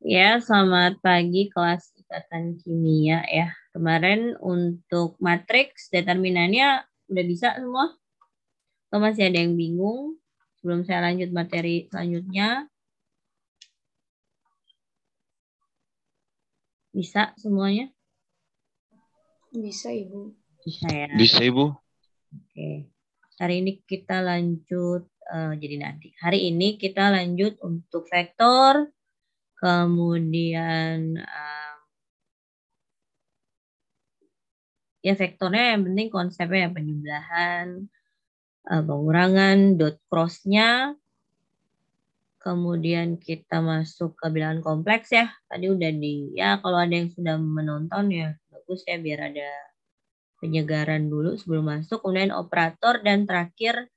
Ya, selamat pagi kelas ikatan kimia ya. Kemarin untuk matriks determinannya udah bisa semua? Atau masih ada yang bingung? Sebelum saya lanjut materi selanjutnya. Bisa semuanya? Bisa, Ibu. Bisa ya? Bisa, Ibu. Oke. Hari ini kita lanjut, uh, jadi nanti. Hari ini kita lanjut untuk vektor kemudian eh, ya vektornya yang penting konsepnya ya, penjumlahan uh, eh, pengurangan dot crossnya kemudian kita masuk ke bilangan kompleks ya tadi udah di ya kalau ada yang sudah menonton ya bagus ya biar ada penyegaran dulu sebelum masuk kemudian operator dan terakhir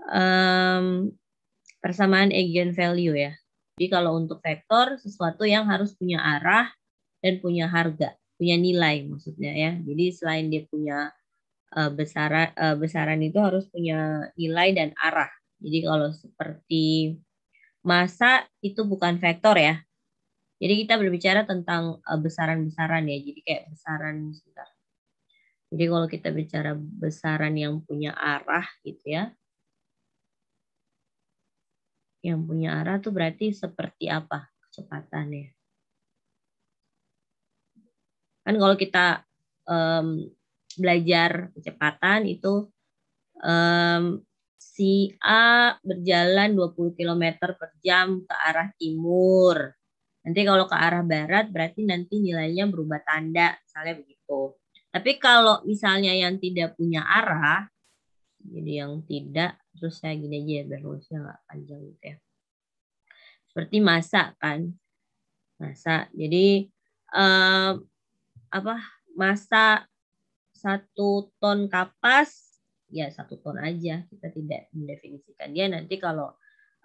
um, persamaan eigen value ya jadi kalau untuk vektor sesuatu yang harus punya arah dan punya harga, punya nilai maksudnya ya. Jadi selain dia punya uh, besaran uh, besaran itu harus punya nilai dan arah. Jadi kalau seperti masa itu bukan vektor ya. Jadi kita berbicara tentang e, besaran-besaran ya. Jadi kayak besaran sebentar. Jadi kalau kita bicara besaran yang punya arah gitu ya. Yang punya arah tuh berarti seperti apa kecepatannya. Kan kalau kita um, belajar kecepatan itu um, si A berjalan 20 km per jam ke arah timur. Nanti kalau ke arah barat berarti nanti nilainya berubah tanda, misalnya begitu. Tapi kalau misalnya yang tidak punya arah, jadi yang tidak terus gini aja ya biar nulisnya nggak panjang gitu ya seperti masa kan masa jadi eh, apa masa satu ton kapas ya satu ton aja kita tidak mendefinisikan dia nanti kalau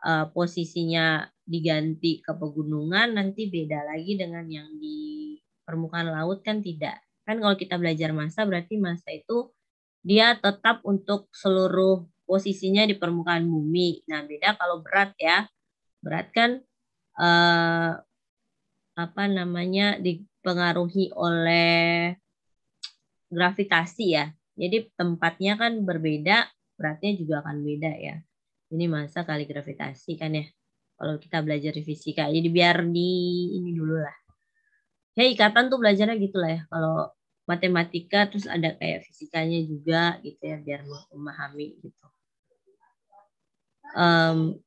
uh, posisinya diganti ke pegunungan nanti beda lagi dengan yang di permukaan laut kan tidak kan kalau kita belajar masa berarti masa itu dia tetap untuk seluruh posisinya di permukaan bumi. Nah, beda kalau berat ya. Berat kan eh, apa namanya dipengaruhi oleh gravitasi ya. Jadi tempatnya kan berbeda, beratnya juga akan beda ya. Ini masa kali gravitasi kan ya. Kalau kita belajar di fisika, jadi biar di ini dulu lah. Ya ikatan tuh belajarnya gitu lah ya. Kalau matematika terus ada kayak fisikanya juga gitu ya biar memahami gitu. Um,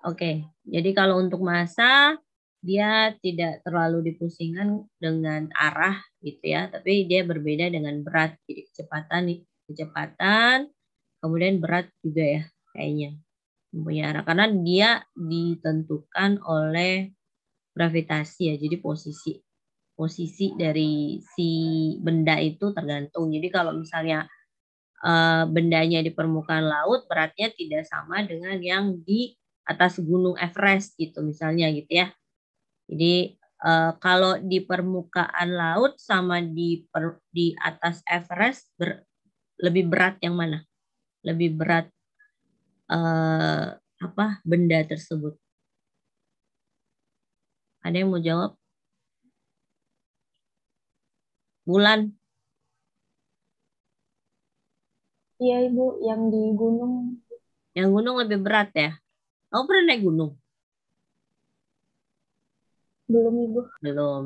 Oke, okay. jadi kalau untuk masa dia tidak terlalu dipusingkan dengan arah gitu ya, tapi dia berbeda dengan berat. Jadi kecepatan kecepatan, kemudian berat juga ya kayaknya mempunyai arah karena dia ditentukan oleh gravitasi ya. Jadi posisi posisi dari si benda itu tergantung. Jadi kalau misalnya Eh, bendanya di permukaan laut beratnya tidak sama dengan yang di atas gunung Everest gitu misalnya gitu ya. Jadi eh, kalau di permukaan laut sama di per, di atas Everest ber, lebih berat yang mana? Lebih berat uh, apa benda tersebut? Ada yang mau jawab? Bulan Iya ibu, yang di gunung. Yang gunung lebih berat ya? Kamu pernah naik gunung? Belum ibu. Belum.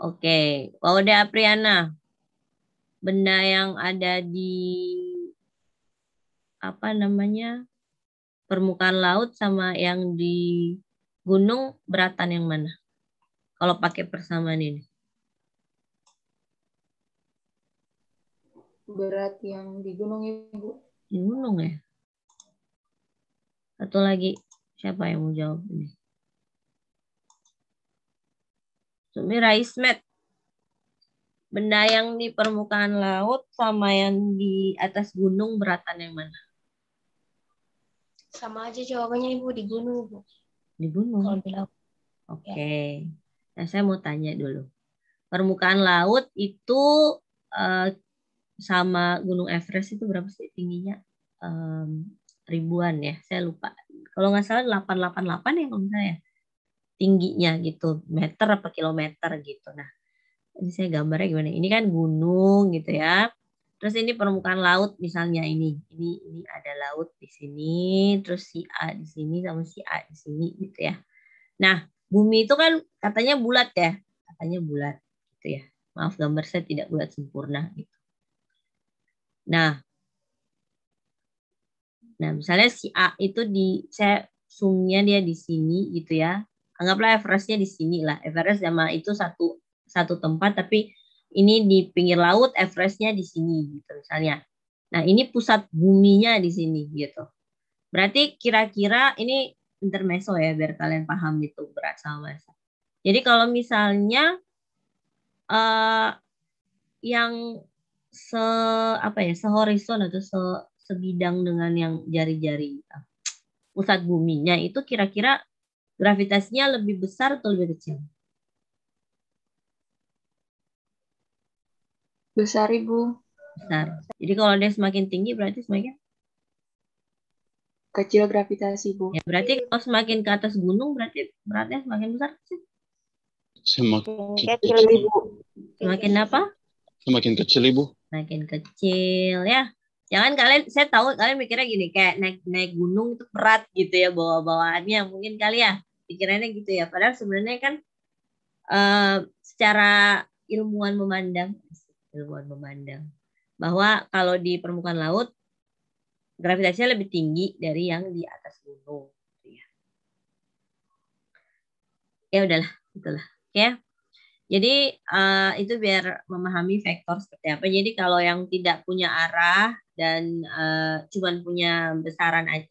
Oke, okay. Wauda Apriana. Benda yang ada di apa namanya permukaan laut sama yang di gunung beratan yang mana? Kalau pakai persamaan ini. berat yang di gunung ibu di gunung ya satu lagi siapa yang mau jawab ini Sumira Ismet benda yang di permukaan laut sama yang di atas gunung beratan yang mana sama aja jawabannya ibu di gunung ibu di gunung oke okay. ya. nah saya mau tanya dulu permukaan laut itu eh, sama Gunung Everest itu berapa sih tingginya? Um, ribuan ya, saya lupa. Kalau nggak salah 888 ya kalau misalnya tingginya gitu, meter apa kilometer gitu. Nah, ini saya gambarnya gimana? Ini kan gunung gitu ya. Terus ini permukaan laut misalnya ini. Ini ini ada laut di sini, terus si A di sini sama si A di sini gitu ya. Nah, bumi itu kan katanya bulat ya. Katanya bulat gitu ya. Maaf gambar saya tidak bulat sempurna gitu. Nah, nah misalnya si A itu di saya sumnya dia di sini gitu ya. Anggaplah Everestnya di sini lah. Everest sama itu satu satu tempat tapi ini di pinggir laut, Everestnya di sini gitu misalnya. Nah ini pusat buminya di sini gitu. Berarti kira-kira ini intermeso ya biar kalian paham itu berat sama Jadi kalau misalnya uh, yang se apa ya sehorizon atau se, sebidang dengan yang jari-jari pusat buminya itu kira-kira gravitasinya lebih besar atau lebih kecil? Besar ibu. Besar. Jadi kalau dia semakin tinggi berarti semakin kecil gravitasi bu. Ya, berarti kalau semakin ke atas gunung berarti beratnya semakin besar Semakin kecil ibu. Semakin apa? Semakin kecil ibu. semakin kecil ya. Jangan kalian, saya tahu kalian mikirnya gini kayak naik naik gunung itu berat gitu ya bawa bawaannya mungkin kali ya pikirannya gitu ya. Padahal sebenarnya kan uh, secara ilmuwan memandang ilmuwan memandang bahwa kalau di permukaan laut gravitasinya lebih tinggi dari yang di atas gunung. Gitu ya, ya udahlah, itulah. ya Okay. Jadi uh, itu biar memahami vektor seperti apa. Jadi kalau yang tidak punya arah dan uh, cuman punya besaran aja,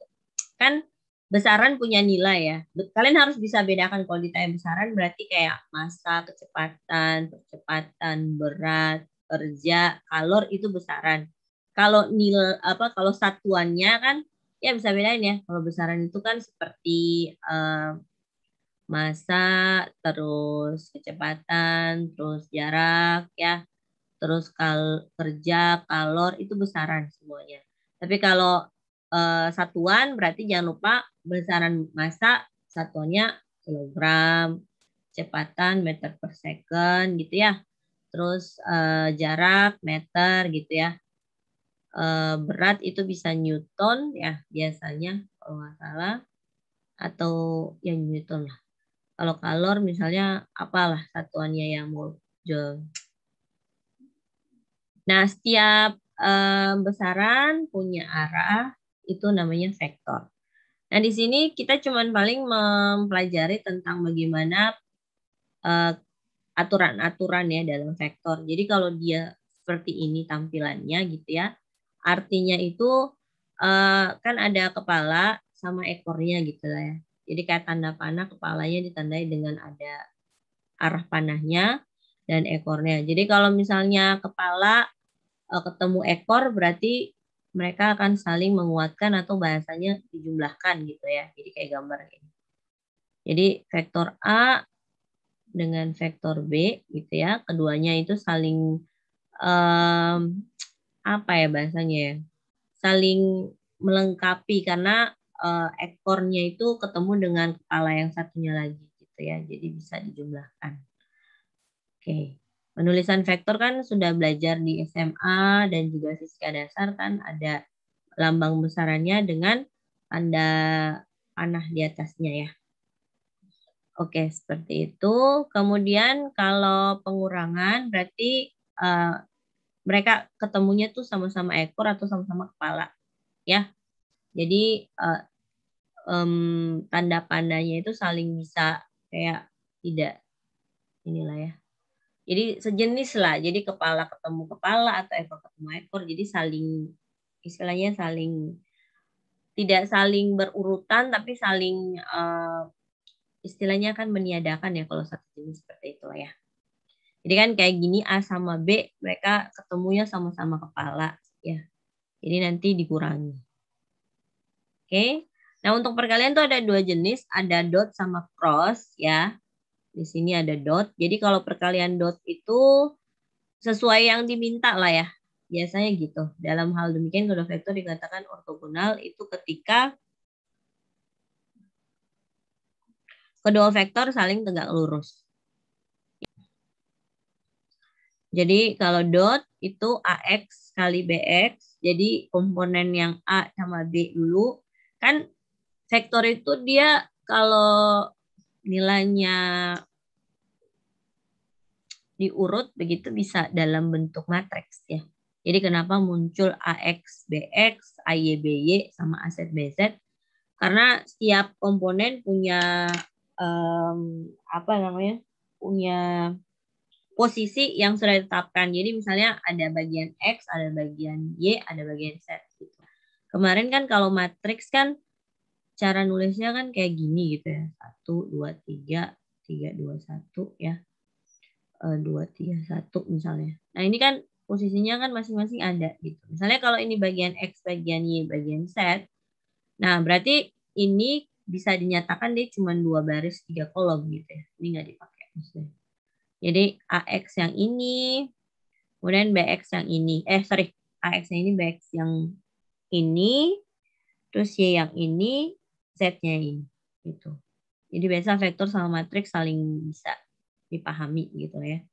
kan besaran punya nilai ya. Kalian harus bisa bedakan kalau ditanya besaran berarti kayak masa, kecepatan, percepatan, berat, kerja, kalor itu besaran. Kalau nilai apa kalau satuannya kan ya bisa bedain ya. Kalau besaran itu kan seperti uh, masa, terus kecepatan, terus jarak ya, terus kal kerja, kalor itu besaran semuanya. Tapi kalau eh, satuan berarti jangan lupa besaran masa satunya kilogram, kecepatan meter per second gitu ya. Terus eh, jarak meter gitu ya. Eh, berat itu bisa newton ya biasanya kalau nggak salah atau yang newton lah kalau kalor misalnya apalah satuannya yang muncul. Nah, setiap um, besaran punya arah itu namanya vektor. Nah, di sini kita cuman paling mempelajari tentang bagaimana eh, aturan-aturan uh, ya dalam vektor. Jadi kalau dia seperti ini tampilannya gitu ya. Artinya itu uh, kan ada kepala sama ekornya gitu lah ya. Jadi kayak tanda panah kepalanya ditandai dengan ada arah panahnya dan ekornya. Jadi kalau misalnya kepala eh, ketemu ekor berarti mereka akan saling menguatkan atau bahasanya dijumlahkan gitu ya. Jadi kayak gambar ini. Gitu. Jadi vektor A dengan vektor B gitu ya. Keduanya itu saling um, apa ya bahasanya ya? Saling melengkapi karena uh, ekornya itu ketemu dengan kepala yang satunya lagi gitu ya. Jadi bisa dijumlahkan. Oke. Penulisan vektor kan sudah belajar di SMA dan juga fisika dasar kan ada lambang besarannya dengan tanda panah di atasnya ya. Oke, seperti itu. Kemudian kalau pengurangan berarti uh, mereka ketemunya tuh sama-sama ekor atau sama-sama kepala ya. Jadi uh, um, tanda-tandanya itu saling bisa kayak tidak inilah ya. Jadi sejenis lah. Jadi kepala ketemu kepala atau ekor ketemu ekor. Jadi saling istilahnya saling tidak saling berurutan tapi saling uh, istilahnya kan meniadakan ya kalau satu jenis seperti itu ya. Jadi kan kayak gini A sama B mereka ketemunya sama-sama kepala ya. Jadi nanti dikurangi. Oke. Okay? Nah, untuk perkalian tuh ada dua jenis, ada dot sama cross ya. Di sini ada dot. Jadi kalau perkalian dot itu sesuai yang diminta lah ya. Biasanya gitu. Dalam hal demikian kode vektor dikatakan ortogonal itu ketika kedua vektor saling tegak lurus. Jadi kalau dot itu AX kali BX, jadi komponen yang A sama B dulu, kan sektor itu dia kalau nilainya diurut begitu bisa dalam bentuk matriks ya. Jadi kenapa muncul AX, BX, AY, BY sama aset BZ? Karena setiap komponen punya um, apa namanya? punya posisi yang sudah ditetapkan. Jadi misalnya ada bagian X, ada bagian Y, ada bagian Z gitu. Kemarin kan kalau matriks kan cara nulisnya kan kayak gini gitu ya. 1, 2, 3, 3, 2, 1 ya. 2, 3, 1 misalnya. Nah ini kan posisinya kan masing-masing ada gitu. Misalnya kalau ini bagian X, bagian Y, bagian Z. Nah berarti ini bisa dinyatakan dia cuma dua baris tiga kolom gitu ya. Ini nggak dipakai maksudnya. Jadi AX yang ini, kemudian BX yang ini. Eh sorry, AX yang ini, BX yang ini, terus Y yang ini, Z-nya ini. Gitu. Jadi biasa vektor sama matriks saling bisa dipahami gitu ya.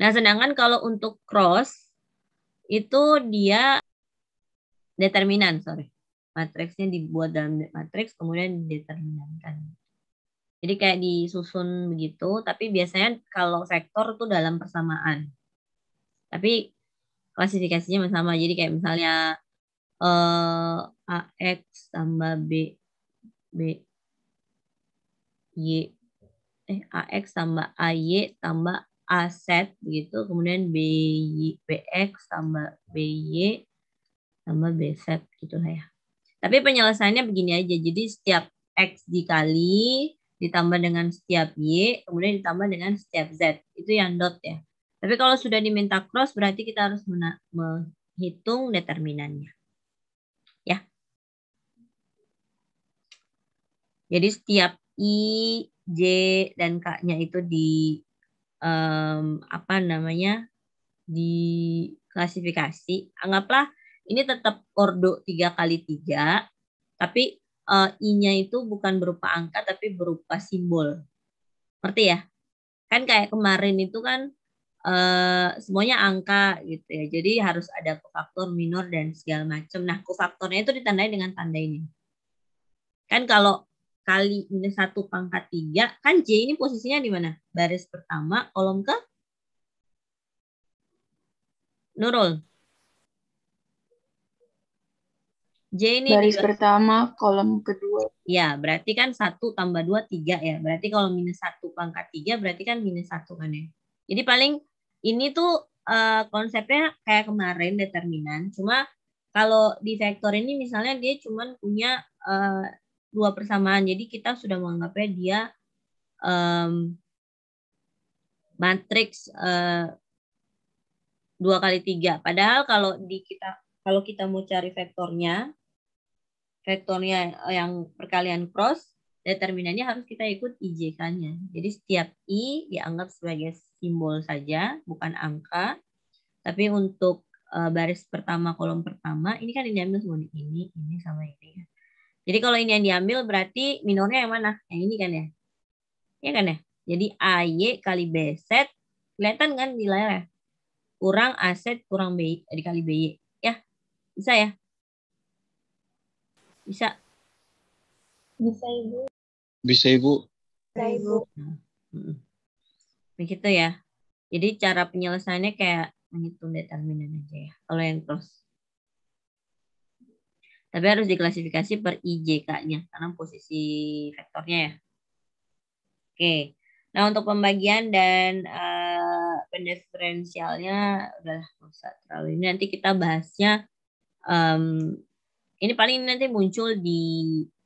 Nah, sedangkan kalau untuk cross itu dia determinan, sorry. Matriksnya dibuat dalam matriks kemudian dideterminankan. Jadi kayak disusun begitu, tapi biasanya kalau vektor itu dalam persamaan. Tapi klasifikasinya sama. Jadi kayak misalnya eh, AX tambah B, B, Y. Eh, AX tambah AY tambah AZ begitu. Kemudian y, BX tambah BY tambah BZ gitu lah ya. Tapi penyelesaiannya begini aja. Jadi setiap X dikali ditambah dengan setiap Y, kemudian ditambah dengan setiap Z. Itu yang dot ya. Tapi kalau sudah diminta cross berarti kita harus menghitung determinannya. Jadi setiap I, J, dan K-nya itu di um, apa namanya di klasifikasi. Anggaplah ini tetap ordo tiga kali tiga, tapi uh, I-nya itu bukan berupa angka tapi berupa simbol. Ngerti ya? Kan kayak kemarin itu kan uh, semuanya angka gitu ya. Jadi harus ada kofaktor minor dan segala macam. Nah, kofaktornya itu ditandai dengan tanda ini. Kan kalau kali minus satu pangkat tiga kan J ini posisinya di mana? Baris pertama, kolom ke? Nurul. J ini baris di... pertama, kolom kedua. Ya, berarti kan satu tambah dua tiga ya. Berarti kalau minus satu pangkat tiga berarti kan minus satu kan ya. Jadi paling ini tuh uh, konsepnya kayak kemarin determinan. Cuma kalau di vektor ini misalnya dia cuma punya uh, dua persamaan. Jadi kita sudah menganggapnya dia um, matriks uh, dua kali tiga. Padahal kalau di kita kalau kita mau cari vektornya, vektornya yang perkalian cross, determinannya harus kita ikut IJK-nya. Jadi setiap i dianggap sebagai simbol saja, bukan angka. Tapi untuk eh, baris pertama, kolom pertama, ini kan ambil semua ini, ini sama ini. Jadi kalau ini yang diambil berarti minornya yang mana? Yang ini kan ya? Iya kan ya? Jadi AY kali B kelihatan kan di layarnya? Kurang AZ kurang kurang BY eh, kali BY. Ya, bisa ya? Bisa? Bisa Ibu. Bisa Ibu. Bisa Ibu. Hmm. Nah, begitu ya. Jadi cara penyelesaiannya kayak menghitung determinan aja ya. Kalau yang terus. Tapi harus diklasifikasi per IJK-nya karena posisi vektornya ya. Oke. Nah, untuk pembagian dan uh, pendiferensialnya udah usah terlalu ini nanti kita bahasnya um, ini paling nanti muncul di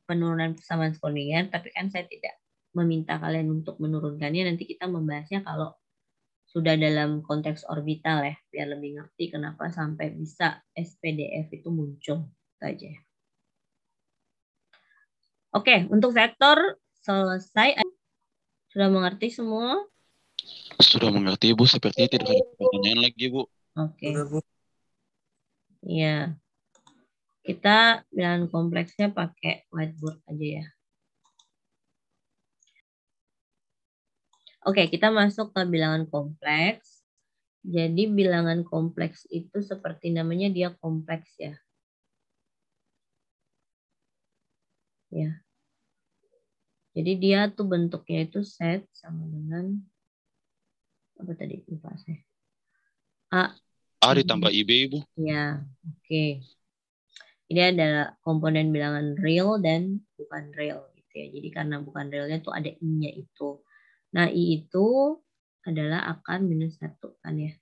penurunan persamaan skolinier, tapi kan saya tidak meminta kalian untuk menurunkannya. Nanti kita membahasnya kalau sudah dalam konteks orbital ya, biar lebih ngerti kenapa sampai bisa SPDF itu muncul aja Oke, untuk sektor selesai. Sudah mengerti semua? Sudah mengerti, Bu. Sepertinya tidak ada pertanyaan lagi, Bu. Oke. Iya. Kita bilang kompleksnya pakai whiteboard aja ya. Oke, kita masuk ke bilangan kompleks. Jadi bilangan kompleks itu seperti namanya dia kompleks ya. ya. Jadi dia tuh bentuknya itu set sama dengan apa tadi lupa saya. A A ditambah IB Ibu. Ya, oke. Okay. Ini ada komponen bilangan real dan bukan real gitu ya. Jadi karena bukan realnya tuh ada I-nya itu. Nah, I itu adalah akar minus satu kan ya.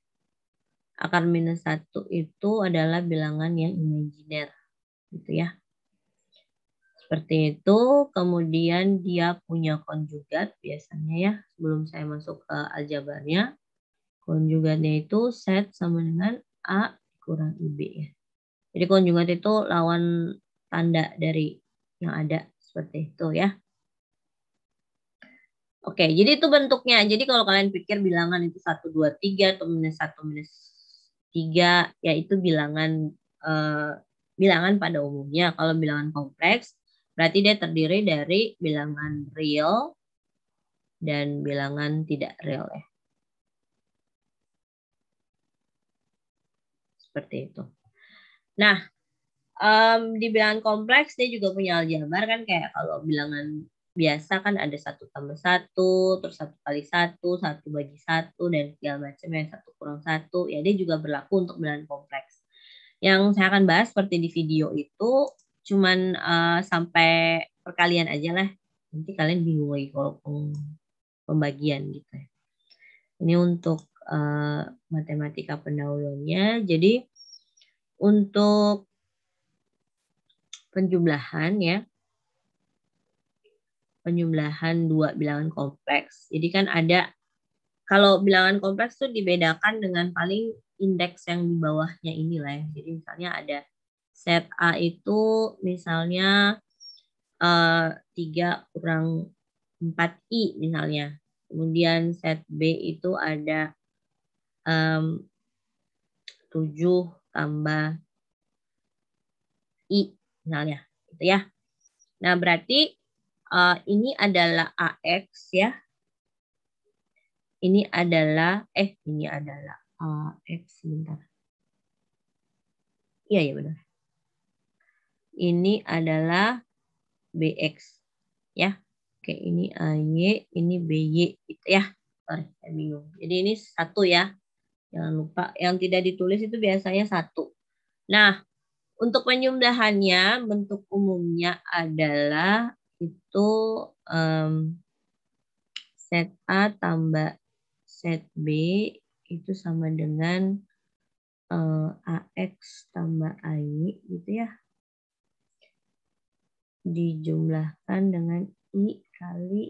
Akar minus satu itu adalah bilangan yang imajiner gitu ya seperti itu. Kemudian dia punya konjugat biasanya ya, sebelum saya masuk ke aljabarnya. Konjugatnya itu set sama dengan A kurang IB ya. Jadi konjugat itu lawan tanda dari yang ada seperti itu ya. Oke, jadi itu bentuknya. Jadi kalau kalian pikir bilangan itu satu dua tiga atau minus satu minus tiga, yaitu bilangan eh, bilangan pada umumnya. Kalau bilangan kompleks, Berarti dia terdiri dari bilangan real dan bilangan tidak real ya. Seperti itu. Nah, um, di bilangan kompleks dia juga punya aljabar kan kayak kalau bilangan biasa kan ada satu tambah satu, terus satu kali satu, satu bagi satu dan segala macam yang satu kurang satu. Ya dia juga berlaku untuk bilangan kompleks. Yang saya akan bahas seperti di video itu cuman uh, sampai perkalian aja lah nanti kalian bingung lagi kalau pembagian gitu ya. Ini untuk uh, matematika pendahulunya. Jadi untuk penjumlahan ya, penjumlahan dua bilangan kompleks. Jadi kan ada kalau bilangan kompleks tuh dibedakan dengan paling indeks yang di bawahnya inilah ya. Jadi misalnya ada Set A itu misalnya uh, eh, 3 kurang 4I misalnya. Kemudian set B itu ada um, 7 tambah I misalnya. Gitu ya. Nah, berarti uh, ini adalah AX ya. Ini adalah, eh ini adalah AX sebentar. Iya, ya benar ini adalah BX ya. Oke, ini AY, ini BY gitu ya. Sorry, saya bingung. Jadi ini satu ya. Jangan lupa yang tidak ditulis itu biasanya satu. Nah, untuk penjumlahannya bentuk umumnya adalah itu um, set A tambah set B itu sama dengan uh, eh, AX tambah AY gitu ya dijumlahkan dengan I kali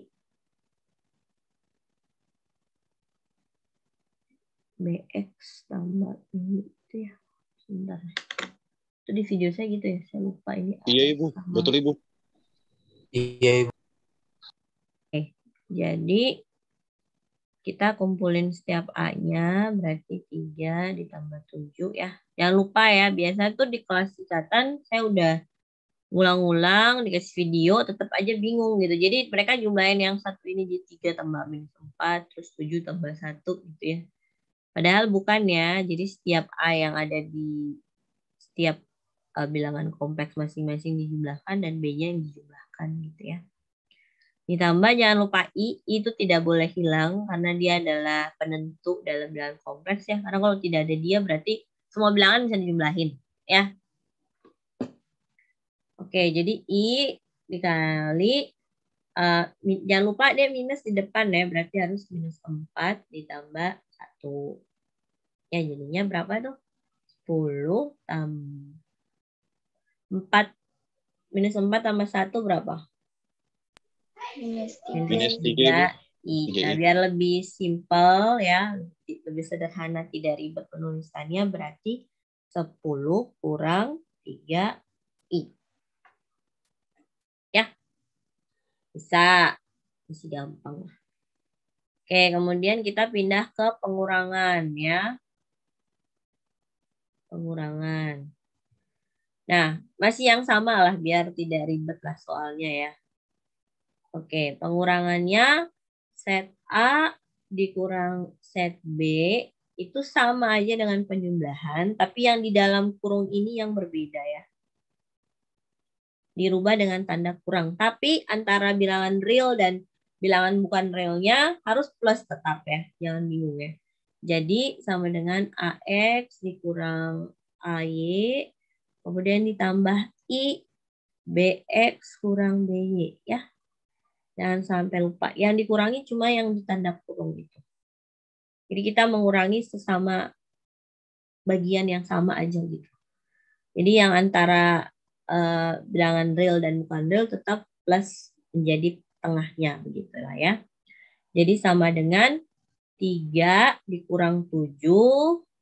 BX tambah ini itu ya. Sebentar. Itu di video saya gitu ya. Saya lupa ini. Iya, Ibu. Sama. Betul, Ibu. Iya, Ibu. Oke. Jadi kita kumpulin setiap A-nya berarti 3 ditambah 7 ya. Jangan lupa ya, biasa tuh di kelas catatan saya udah ulang-ulang dikasih video tetap aja bingung gitu jadi mereka jumlahin yang satu ini jadi tiga tambah minus empat terus tujuh tambah satu gitu ya padahal bukan ya jadi setiap a yang ada di setiap uh, bilangan kompleks masing-masing dijumlahkan dan b-nya yang dijumlahkan gitu ya ditambah jangan lupa i itu tidak boleh hilang karena dia adalah penentu dalam bilangan kompleks ya karena kalau tidak ada dia berarti semua bilangan bisa dijumlahin ya Oke, jadi I dikali, uh, jangan lupa dia minus di depan ya, berarti harus minus 4 ditambah 1. Ya, jadinya berapa tuh? 10 tambah 4, minus 4 tambah 1 berapa? Minus 3. Minus 3. I. Nah, biar lebih simpel ya, lebih sederhana, tidak ribet penulisannya, berarti 10 kurang 3 I. Bisa. Masih gampang. Oke, kemudian kita pindah ke pengurangan ya. Pengurangan. Nah, masih yang sama lah biar tidak ribet lah soalnya ya. Oke, pengurangannya set A dikurang set B itu sama aja dengan penjumlahan, tapi yang di dalam kurung ini yang berbeda ya dirubah dengan tanda kurang. Tapi antara bilangan real dan bilangan bukan realnya harus plus tetap ya, jangan bingung ya. Jadi sama dengan AX dikurang AY, kemudian ditambah I, BX kurang BY ya. Jangan sampai lupa. Yang dikurangi cuma yang ditanda kurung itu. Jadi kita mengurangi sesama bagian yang sama aja gitu. Jadi yang antara uh, bilangan real dan bukan real tetap plus menjadi tengahnya begitulah ya. Jadi sama dengan 3 dikurang 7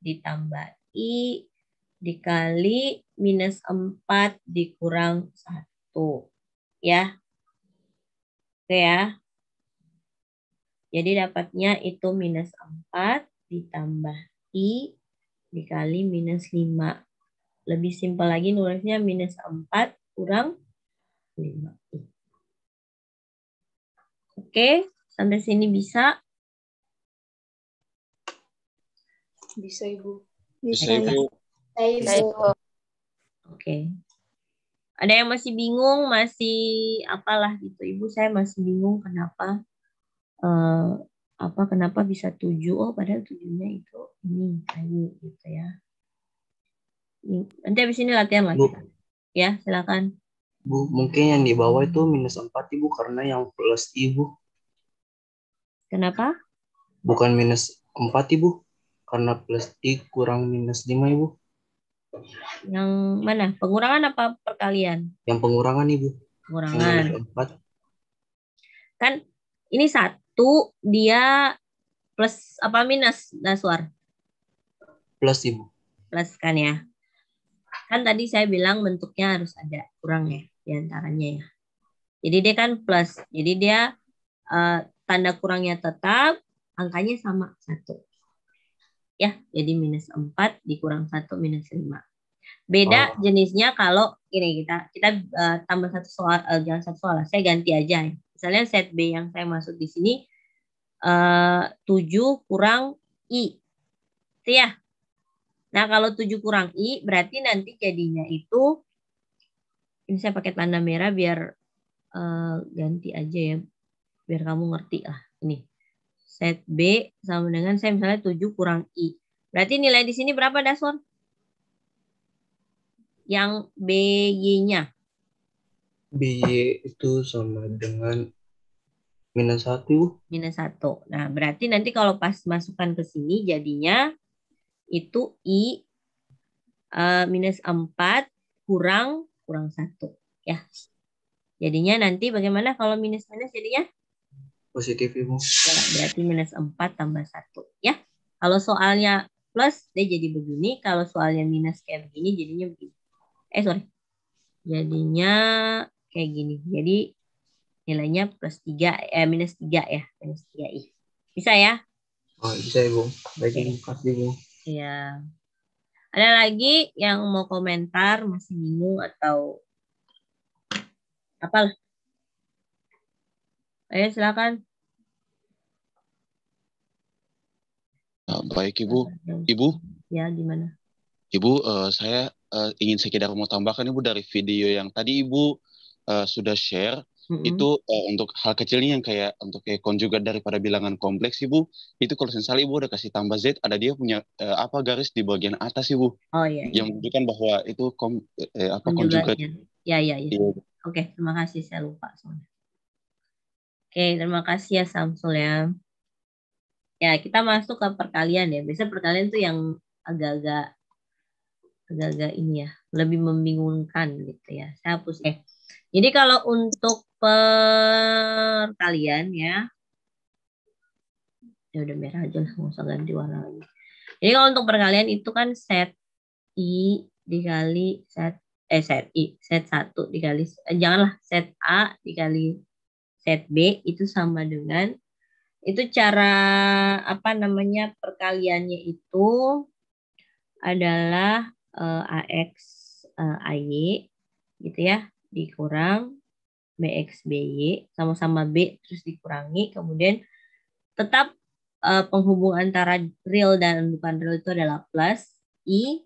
ditambah I dikali minus 4 dikurang 1. Ya. Oke ya. Jadi dapatnya itu minus 4 ditambah I dikali minus 5. Lebih simpel lagi nulisnya minus 4 kurang 5. Oke, sampai sini bisa? Bisa, Ibu. Bisa, Ibu. Bisa, Ibu. Oke. Ada yang masih bingung, masih apalah gitu. Ibu saya masih bingung kenapa uh, apa kenapa bisa tujuh oh padahal tujuhnya itu ini kayu gitu ya Nanti habis ini latihan lagi. Bu. Ya, silakan. Bu, mungkin yang di bawah itu minus 4, Ibu, karena yang plus Ibu. Kenapa? Bukan minus 4, Ibu. Karena plus I kurang minus 5, Ibu. Yang mana? Pengurangan apa perkalian? Yang pengurangan, Ibu. Pengurangan. Minus 4. Kan ini satu dia plus apa minus, naswar Plus, Ibu. Plus kan ya. Kan tadi saya bilang bentuknya harus ada kurang ya diantaranya ya. Jadi dia kan plus. Jadi dia uh, tanda kurangnya tetap, angkanya sama satu. Ya, jadi minus empat dikurang satu minus lima Beda oh. jenisnya kalau ini kita kita uh, tambah satu soal uh, jangan satu soal, saya ganti aja. Ya. Misalnya set B yang saya masuk di sini tujuh kurang I. Itu ya. Nah, kalau 7 kurang I, berarti nanti jadinya itu, ini saya pakai tanda merah biar uh, ganti aja ya, biar kamu ngerti lah. Ini, set B sama dengan saya misalnya 7 kurang I. Berarti nilai di sini berapa, dasar? Yang b y nya b y itu sama dengan minus 1. Minus 1. Nah, berarti nanti kalau pas masukkan ke sini jadinya itu I uh, minus 4 kurang kurang satu Ya. Jadinya nanti bagaimana kalau minus-minus jadinya? Positif, Ibu. Ya, berarti minus 4 tambah satu Ya. Kalau soalnya plus, dia jadi begini. Kalau soalnya minus kayak begini, jadinya begini. Eh, sorry. Jadinya kayak gini. Jadi nilainya plus tiga eh, minus tiga ya. Minus tiga i Bisa ya? Oh, bisa, Ibu. Baik, okay. Ibu. Kasih, Ibu. Iya. Ada lagi yang mau komentar masih bingung atau apa? Ayo silakan. Nah, baik ibu, ibu. Ya gimana? Ibu, uh, saya uh, ingin sekedar mau tambahkan ibu dari video yang tadi ibu uh, sudah share hmm Itu uh, untuk hal kecilnya yang kayak untuk kayak konjugat daripada bilangan kompleks Ibu, itu kalau sensal Ibu udah kasih tambah Z, ada dia punya uh, apa garis di bagian atas Ibu. Oh iya. iya. Yang menunjukkan bahwa itu kom, eh, eh apa konjugat. Ya. ya ya ya. iya. Oke, terima kasih saya lupa soalnya. Oke, terima kasih ya Samsul ya. Ya, kita masuk ke perkalian ya. biasa perkalian tuh yang agak-agak agak-agak ini ya, lebih membingungkan gitu ya. Saya hapus eh jadi kalau untuk perkalian ya, ya udah merah aja lah, usah ganti warna lagi. Jadi kalau untuk perkalian itu kan set i dikali set eh set i set satu dikali eh, janganlah set a dikali set b itu sama dengan itu cara apa namanya perkaliannya itu adalah uh, eh, ax uh, eh, ay gitu ya dikurang bx by sama-sama B terus dikurangi kemudian tetap uh, penghubung antara real dan bukan real itu adalah plus I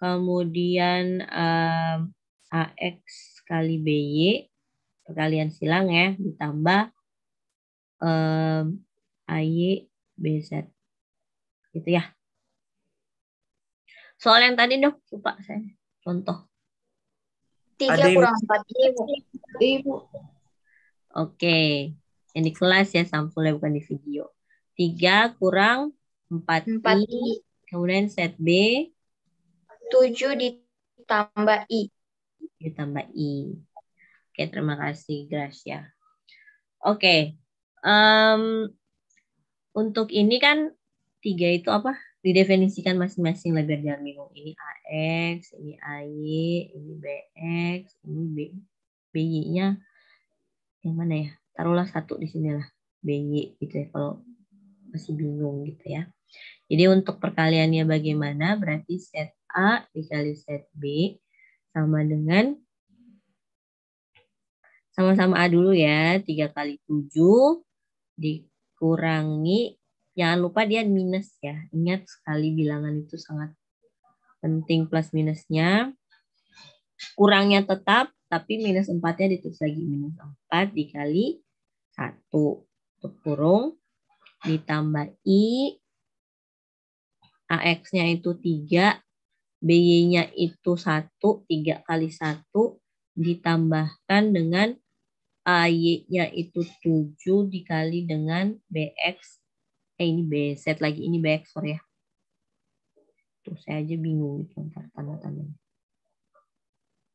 kemudian uh, eh, AX kali BY perkalian silang ya ditambah um, eh, AY BZ gitu ya soal yang tadi dok lupa saya contoh Tiga kurang empat ribu. ribu. Oke. Okay. Yang kelas ya sampulnya bukan di video. Tiga kurang empat, empat I. I. Kemudian set B. Tujuh ditambah I. Ditambah I. Oke, okay, terima kasih Gracia. Oke. Okay. Um, untuk ini kan tiga itu apa? didefinisikan masing-masing lebar jalan bingung. Oh, ini AX, ini AY, ini BX, ini B, BY-nya yang mana ya? Taruhlah satu di sinilah, BY gitu ya kalau masih bingung gitu ya. Jadi untuk perkaliannya bagaimana? Berarti set A dikali set B sama dengan sama-sama A dulu ya, 3 kali 7 dikurangi Jangan lupa dia minus ya. Ingat sekali bilangan itu sangat penting plus minusnya. Kurangnya tetap, tapi minus 4-nya ditulis lagi. Minus 4 dikali 1. Untuk kurung ditambah I. AX-nya itu 3. BY-nya itu 1. 3 kali 1 ditambahkan dengan AY-nya itu 7 dikali dengan BX eh ini beset lagi, ini B4 ya. Tuh saya aja bingung gitu ntar tanda-tandanya.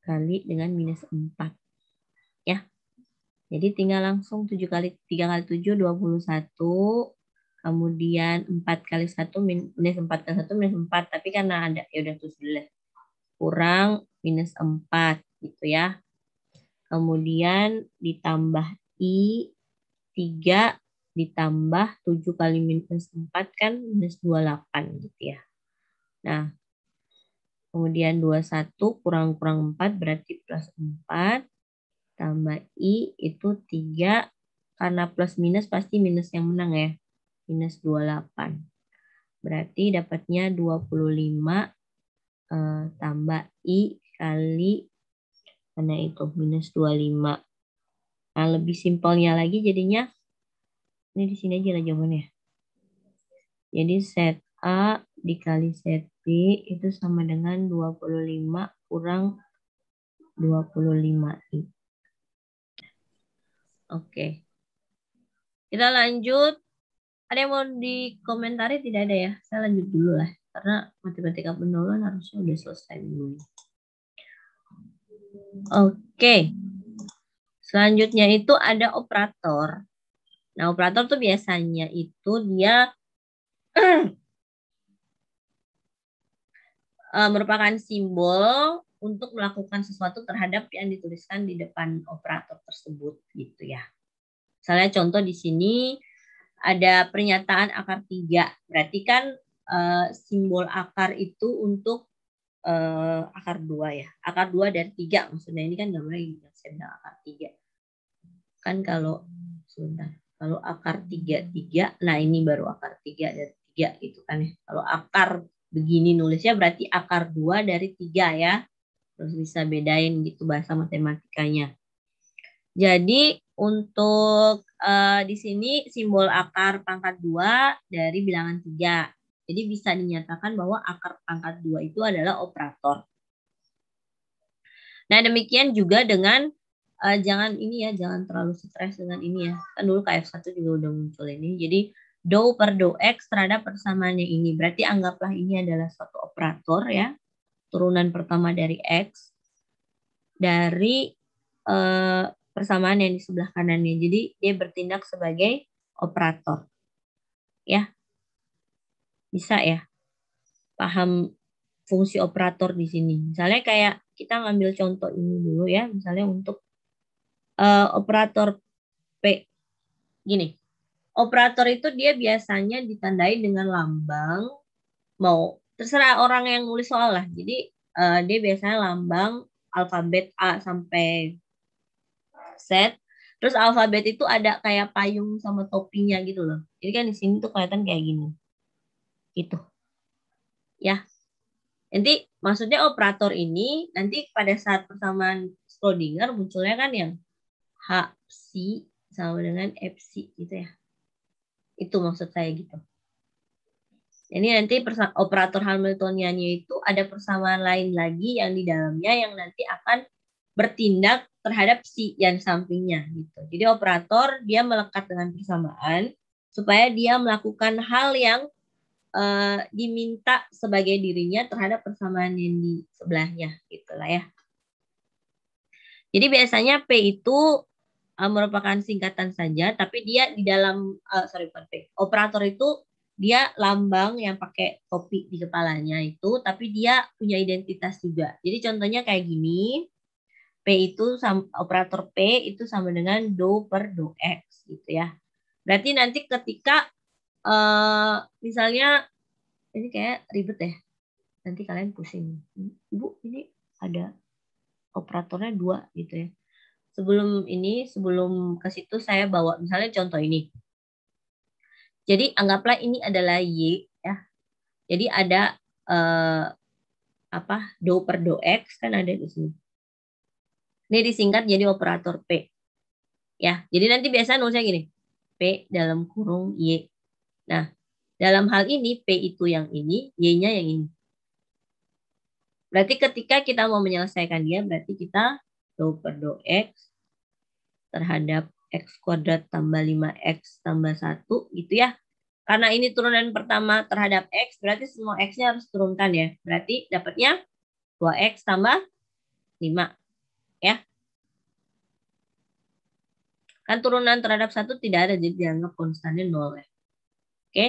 Kali dengan minus 4. Ya. Jadi tinggal langsung 7 kali 3 kali 7 21. Kemudian 4 kali 1 minus 4 kali 1 minus 4. Tapi karena ada ya udah tuh Kurang minus 4 gitu ya. Kemudian ditambah I 3 ditambah 7 kali minus 4 kan minus 28 gitu ya. Nah, kemudian 21 kurang-kurang 4 berarti plus 4, tambah I itu 3, karena plus minus pasti minus yang menang ya, minus 28. Berarti dapatnya 25 eh, tambah I kali karena itu minus 25. Nah, lebih simpelnya lagi jadinya ini di sini aja lah jawabannya. Jadi set A dikali set B itu sama dengan 25 kurang 25I. Oke. Kita lanjut. Ada yang mau dikomentari? Tidak ada ya? Saya lanjut dulu lah. Karena matematika penolong harusnya udah selesai dulu. Oke. Selanjutnya itu ada operator Nah, operator tuh biasanya itu dia eh, merupakan simbol untuk melakukan sesuatu terhadap yang dituliskan di depan operator tersebut gitu ya. Misalnya contoh di sini ada pernyataan akar tiga, berarti kan e, simbol akar itu untuk e, akar dua ya, akar dua dari tiga maksudnya ini kan gambarnya saya bilang akar tiga. Kan kalau sebentar. Kalau akar 3, 3, nah ini baru akar 3 dari 3 gitu kan ya. Kalau akar begini nulisnya berarti akar 2 dari 3 ya. Terus bisa bedain gitu bahasa matematikanya. Jadi untuk uh, di sini simbol akar pangkat 2 dari bilangan 3. Jadi bisa dinyatakan bahwa akar pangkat 2 itu adalah operator. Nah, demikian juga dengan uh, jangan ini ya jangan terlalu stres dengan ini ya kan dulu KF1 juga udah muncul ini jadi do per do x terhadap persamaannya ini berarti anggaplah ini adalah suatu operator ya turunan pertama dari x dari uh, persamaan yang di sebelah kanannya jadi dia bertindak sebagai operator ya bisa ya paham fungsi operator di sini misalnya kayak kita ngambil contoh ini dulu ya misalnya untuk uh, operator P. Gini, operator itu dia biasanya ditandai dengan lambang mau terserah orang yang nulis soal lah. Jadi uh, dia biasanya lambang alfabet A sampai Z. Terus alfabet itu ada kayak payung sama topinya gitu loh. Jadi kan di sini tuh kelihatan kayak gini. Gitu. Ya. Nanti maksudnya operator ini nanti pada saat persamaan Schrodinger munculnya kan yang h psi sama dengan f FC gitu ya. Itu maksud saya gitu. Ini nanti operator Hamiltoniannya itu ada persamaan lain lagi yang di dalamnya yang nanti akan bertindak terhadap si yang sampingnya gitu. Jadi operator dia melekat dengan persamaan supaya dia melakukan hal yang e, diminta sebagai dirinya terhadap persamaan yang di sebelahnya gitulah ya. Jadi biasanya P itu uh, merupakan singkatan saja, tapi dia di dalam uh, sorry perfect. Operator itu dia lambang yang pakai topi di kepalanya itu, tapi dia punya identitas juga. Jadi contohnya kayak gini, P itu operator P itu sama dengan do per do x gitu ya. Berarti nanti ketika uh, misalnya ini kayak ribet ya. Nanti kalian pusing. Ibu, hmm, ini ada operatornya dua gitu ya sebelum ini, sebelum ke situ saya bawa misalnya contoh ini. Jadi anggaplah ini adalah Y ya. Jadi ada eh, apa? do per do x kan ada di sini. Ini disingkat jadi operator P. Ya, jadi nanti biasa nulisnya gini. P dalam kurung Y. Nah, dalam hal ini P itu yang ini, Y-nya yang ini. Berarti ketika kita mau menyelesaikan dia, berarti kita do per do X terhadap X kuadrat tambah 5X tambah 1 gitu ya. Karena ini turunan pertama terhadap X, berarti semua X-nya harus turunkan ya. Berarti dapatnya 2X tambah 5 ya. Kan turunan terhadap 1 tidak ada, jadi dianggap konstannya 0 ya. Oke,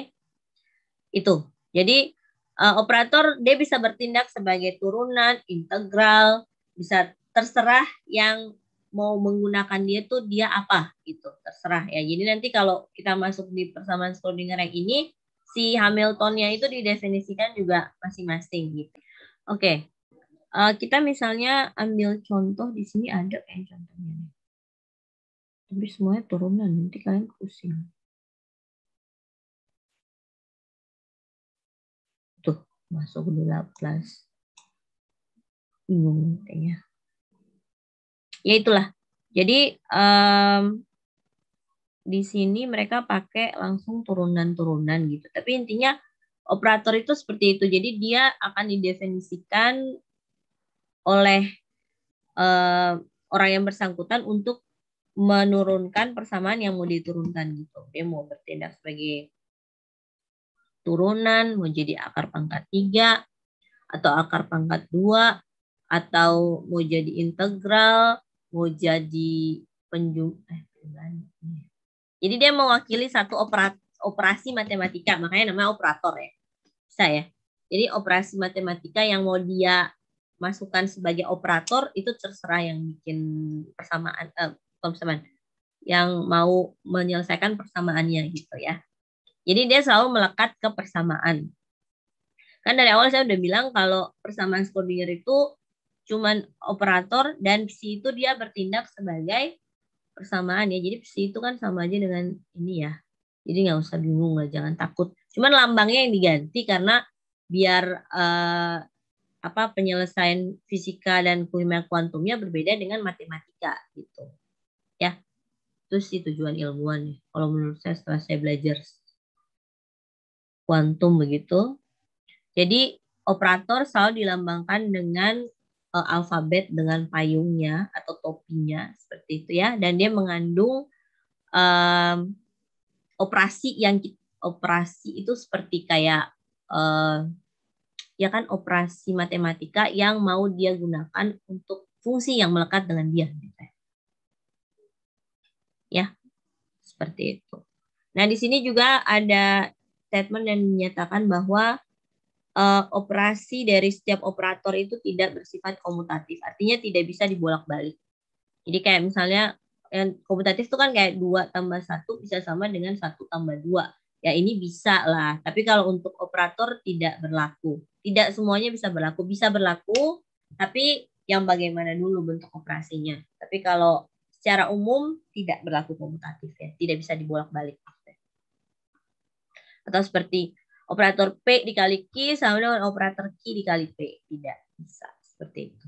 itu. Jadi eh, operator dia bisa bertindak sebagai turunan, integral, bisa terserah yang mau menggunakan dia tuh dia apa gitu terserah ya jadi nanti kalau kita masuk di persamaan Schrodinger yang ini si Hamiltonnya itu didefinisikan juga masing-masing gitu oke okay. uh, eh, kita misalnya ambil contoh di sini ada kayak contohnya tapi semuanya turunan nanti kalian pusing tuh masuk Laplace bingung kayaknya ya itulah jadi um, di sini mereka pakai langsung turunan-turunan gitu tapi intinya operator itu seperti itu jadi dia akan didefinisikan oleh um, orang yang bersangkutan untuk menurunkan persamaan yang mau diturunkan gitu. Dia mau bertindak sebagai turunan, mau jadi akar pangkat tiga atau akar pangkat dua atau mau jadi integral mau jadi penjum eh jadi dia mewakili satu operat, operasi matematika makanya namanya operator ya bisa ya jadi operasi matematika yang mau dia masukkan sebagai operator itu terserah yang bikin persamaan eh, persamaan yang mau menyelesaikan persamaannya gitu ya jadi dia selalu melekat ke persamaan kan dari awal saya udah bilang kalau persamaan Schrodinger itu cuman operator dan psi itu dia bertindak sebagai persamaan ya. Jadi psi itu kan sama aja dengan ini ya. Jadi nggak usah bingung lah, jangan takut. Cuman lambangnya yang diganti karena biar eh, apa penyelesaian fisika dan kimia kuantumnya berbeda dengan matematika gitu. Ya. Itu sih tujuan ilmuwan ya. Kalau menurut saya setelah saya belajar kuantum begitu. Jadi operator selalu dilambangkan dengan uh, alfabet dengan payungnya atau topinya seperti itu ya dan dia mengandung um, operasi yang operasi itu seperti kayak uh, ya kan operasi matematika yang mau dia gunakan untuk fungsi yang melekat dengan dia gitu ya. ya seperti itu nah di sini juga ada statement yang menyatakan bahwa uh, operasi dari setiap operator itu tidak bersifat komutatif, artinya tidak bisa dibolak-balik. Jadi kayak misalnya yang eh, komutatif itu kan kayak dua tambah satu bisa sama dengan satu tambah dua. Ya ini bisa lah, tapi kalau untuk operator tidak berlaku. Tidak semuanya bisa berlaku, bisa berlaku, tapi yang bagaimana dulu bentuk operasinya. Tapi kalau secara umum tidak berlaku komutatif ya, tidak bisa dibolak-balik. Atau seperti operator P dikali Q sama dengan operator Q dikali P. Tidak bisa seperti itu.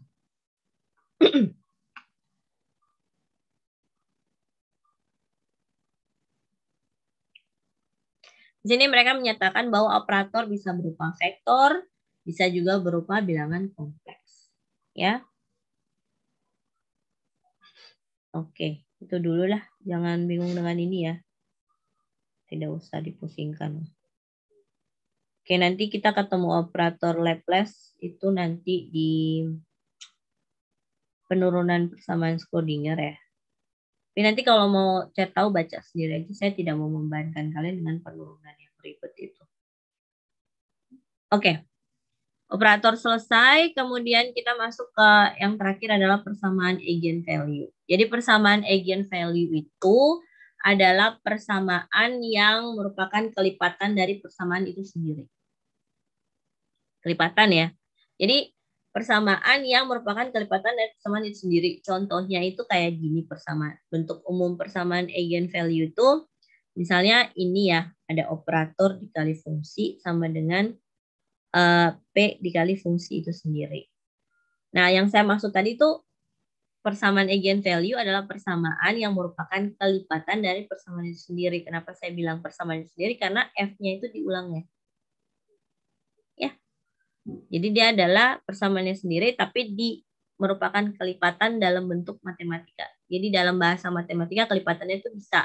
Di sini mereka menyatakan bahwa operator bisa berupa vektor, bisa juga berupa bilangan kompleks. Ya. Oke, itu dulu lah. Jangan bingung dengan ini ya. Tidak usah dipusingkan. Oke, nanti kita ketemu operator Laplace itu nanti di penurunan persamaan Schrodinger ya. Tapi nanti kalau mau chat tahu baca sendiri aja. Saya tidak mau membebankan kalian dengan penurunan yang ribet itu. Oke. Operator selesai, kemudian kita masuk ke yang terakhir adalah persamaan value. Jadi persamaan value itu adalah persamaan yang merupakan kelipatan dari persamaan itu sendiri kelipatan ya. Jadi persamaan yang merupakan kelipatan dari persamaan itu sendiri. Contohnya itu kayak gini persamaan. Bentuk umum persamaan eigenvalue itu misalnya ini ya, ada operator dikali fungsi sama dengan uh, P dikali fungsi itu sendiri. Nah, yang saya maksud tadi itu persamaan eigenvalue adalah persamaan yang merupakan kelipatan dari persamaan itu sendiri. Kenapa saya bilang persamaan itu sendiri? Karena F-nya itu diulang ya. Jadi dia adalah persamaannya sendiri tapi di merupakan kelipatan dalam bentuk matematika. Jadi dalam bahasa matematika kelipatannya itu bisa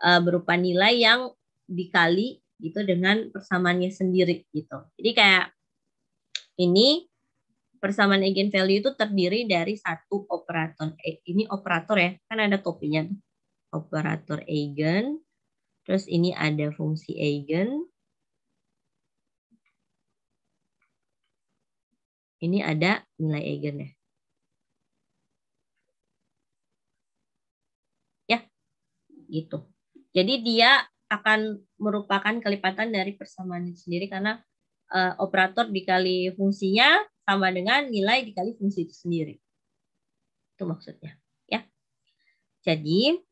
uh, berupa nilai yang dikali gitu dengan persamaannya sendiri gitu. Jadi kayak ini persamaan eigenvalue itu terdiri dari satu operator. E, ini operator ya, kan ada topinya. Operator eigen, terus ini ada fungsi eigen, Ini ada nilai eigen ya. Ya, gitu. Jadi dia akan merupakan kelipatan dari persamaan itu sendiri karena uh, operator dikali fungsinya sama dengan nilai dikali fungsi itu sendiri. Itu maksudnya, ya. Jadi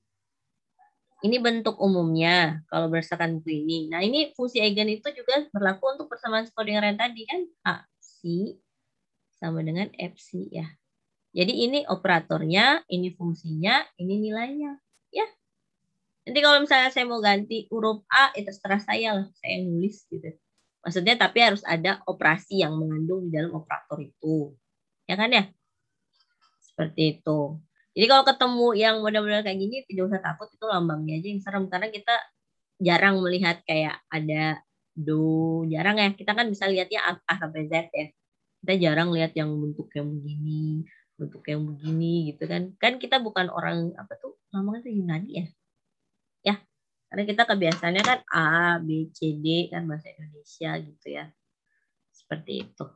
ini bentuk umumnya kalau berdasarkan buku ini. Nah, ini fungsi eigen itu juga berlaku untuk persamaan Schrodinger yang tadi kan A, C, sama dengan fc ya. Jadi ini operatornya, ini fungsinya, ini nilainya ya. Nanti kalau misalnya saya mau ganti huruf A itu ya setelah saya lah, saya yang nulis gitu. Maksudnya tapi harus ada operasi yang mengandung di dalam operator itu. Ya kan ya? Seperti itu. Jadi kalau ketemu yang benar-benar kayak gini tidak usah takut itu lambangnya aja yang serem karena kita jarang melihat kayak ada do jarang ya kita kan bisa lihatnya A sampai z ya kita jarang lihat yang bentuk yang begini bentuk yang begini gitu kan kan kita bukan orang apa tuh ngomongnya tuh Yunani ya ya karena kita kebiasaannya kan A B C D kan bahasa Indonesia gitu ya seperti itu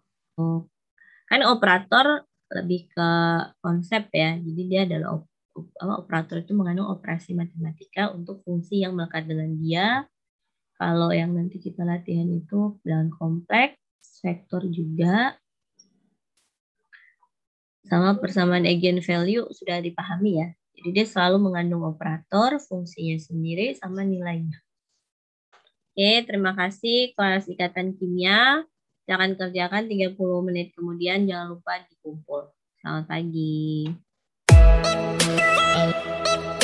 kan operator lebih ke konsep ya jadi dia adalah op, operator itu mengandung operasi matematika untuk fungsi yang melekat dengan dia kalau yang nanti kita latihan itu bilangan kompleks vektor juga sama persamaan eigen value sudah dipahami ya. Jadi dia selalu mengandung operator, fungsinya sendiri, sama nilainya. Oke, terima kasih kelas Ikatan Kimia. jangan kerjakan 30 menit kemudian. Jangan lupa dikumpul. Selamat pagi.